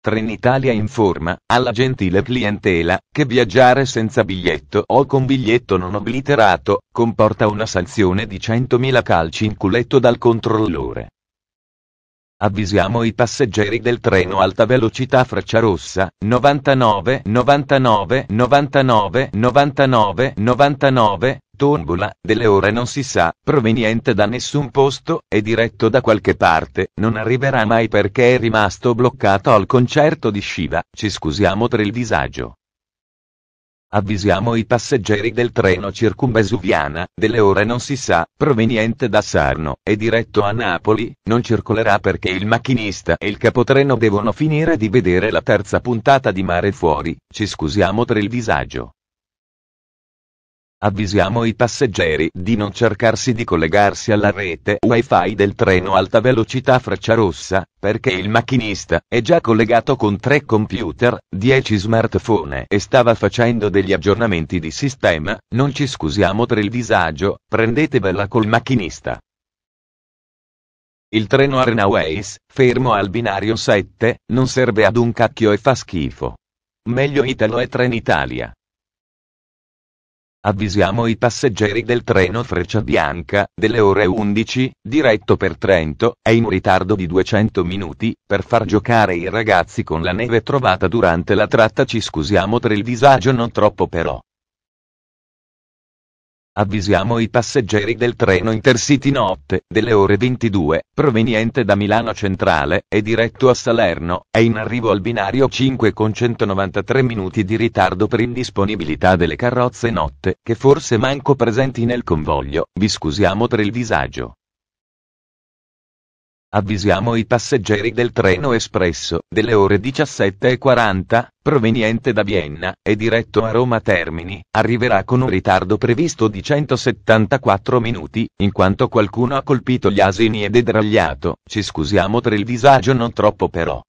Trenitalia informa, alla gentile clientela, che viaggiare senza biglietto o con biglietto non obliterato, comporta una sanzione di 100.000 calci in culetto dal controllore. Avvisiamo i passeggeri del treno alta velocità Frecciarossa 99 99 99 99 99 tombola delle ore non si sa, proveniente da nessun posto e diretto da qualche parte, non arriverà mai perché è rimasto bloccato al concerto di Shiva. Ci scusiamo per il disagio. Avvisiamo i passeggeri del treno circumvesuviana, delle ore non si sa, proveniente da Sarno e diretto a Napoli, non circolerà perché il macchinista e il capotreno devono finire di vedere la terza puntata di Mare Fuori, ci scusiamo per il disagio. Avvisiamo i passeggeri di non cercarsi di collegarsi alla rete wifi del treno alta velocità Frecciarossa, perché il macchinista è già collegato con 3 computer, 10 smartphone e stava facendo degli aggiornamenti di sistema, non ci scusiamo per il disagio, prendetevela col macchinista. Il treno Arenaways, fermo al binario 7, non serve ad un cacchio e fa schifo. Meglio Italo e Trenitalia. Avvisiamo i passeggeri del treno Frecciabianca, delle ore 11, diretto per Trento, è in ritardo di 200 minuti, per far giocare i ragazzi con la neve trovata durante la tratta ci scusiamo per il disagio non troppo però. Avvisiamo i passeggeri del treno Intercity notte, delle ore 22, proveniente da Milano Centrale, e diretto a Salerno, è in arrivo al binario 5 con 193 minuti di ritardo per indisponibilità delle carrozze notte, che forse manco presenti nel convoglio, vi scusiamo per il disagio. Avvisiamo i passeggeri del treno espresso, delle ore 17.40, proveniente da Vienna, e diretto a Roma Termini, arriverà con un ritardo previsto di 174 minuti, in quanto qualcuno ha colpito gli asini ed è dragliato. Ci scusiamo per il disagio non troppo però.